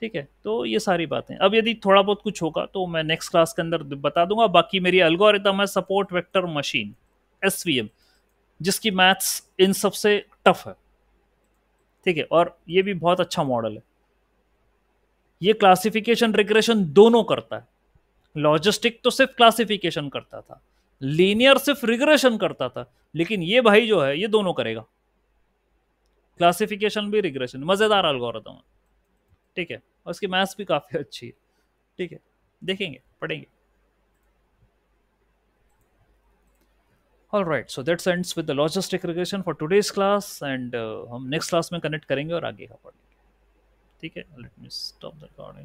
ठीक है तो ये सारी बातें अब यदि थोड़ा बहुत कुछ होगा तो मैं नेक्स्ट क्लास के अंदर बता दूंगा बाकी मेरी अलगोरिदम है सपोर्ट वेक्टर मशीन एस जिसकी मैथ्स इन सबसे टफ है ठीक है और ये भी बहुत अच्छा मॉडल है ये क्लासिफिकेशन रिग्रेशन दोनों करता है लॉजिस्टिक तो सिर्फ क्लासिफिकेशन करता था लीनियर सिर्फ रिग्रेशन करता था लेकिन ये भाई जो है ये दोनों करेगा क्लासिफिकेशन भी रिग्रेशन मज़ेदार अलगोरिदम है ठीक है और इसकी मैथ्स भी काफ़ी अच्छी है ठीक है देखेंगे पढ़ेंगे all right so that's ends with the logistic regression for today's class and हम नेक्स्ट क्लास में कनेक्ट करेंगे और आगे का पढ़ेंगे ticket. Let me stop the recording.